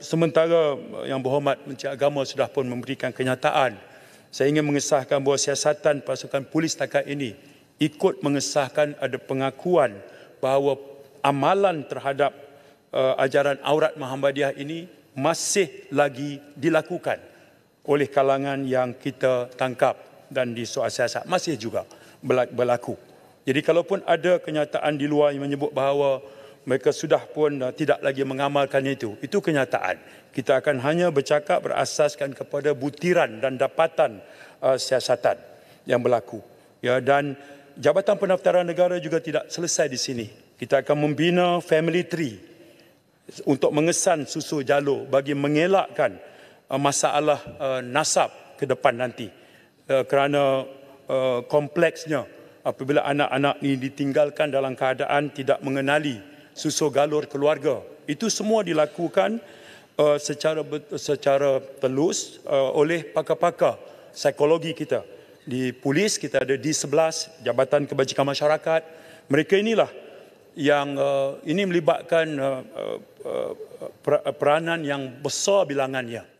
Sementara yang berhormat Menteri Agama sudah pun memberikan kenyataan, saya ingin mengesahkan bahawa siasatan pasukan polis takat ini ikut mengesahkan ada pengakuan bahawa amalan terhadap uh, ajaran aurat Muhammadiyah ini masih lagi dilakukan oleh kalangan yang kita tangkap dan di soal siasat masih juga berlaku. Jadi kalaupun ada kenyataan di luar yang menyebut bahawa mereka sudah pun eh, tidak lagi mengamalkan itu. Itu kenyataan. Kita akan hanya bercakap berasaskan kepada butiran dan dapatan uh, siasatan yang berlaku. Ya dan Jabatan Pendaftaran Negara juga tidak selesai di sini. Kita akan membina family tree untuk mengesan susu jalur bagi mengelakkan uh, masalah uh, nasab ke depan nanti. Uh, kerana uh, kompleksnya apabila anak-anak ini ditinggalkan dalam keadaan tidak mengenali susu galur keluarga. Itu semua dilakukan uh, secara secara telus uh, oleh pakar-pakar psikologi kita. Di polis kita ada di 11 Jabatan Kebajikan Masyarakat. Mereka inilah yang uh, ini melibatkan uh, uh, peranan yang besar bilangannya.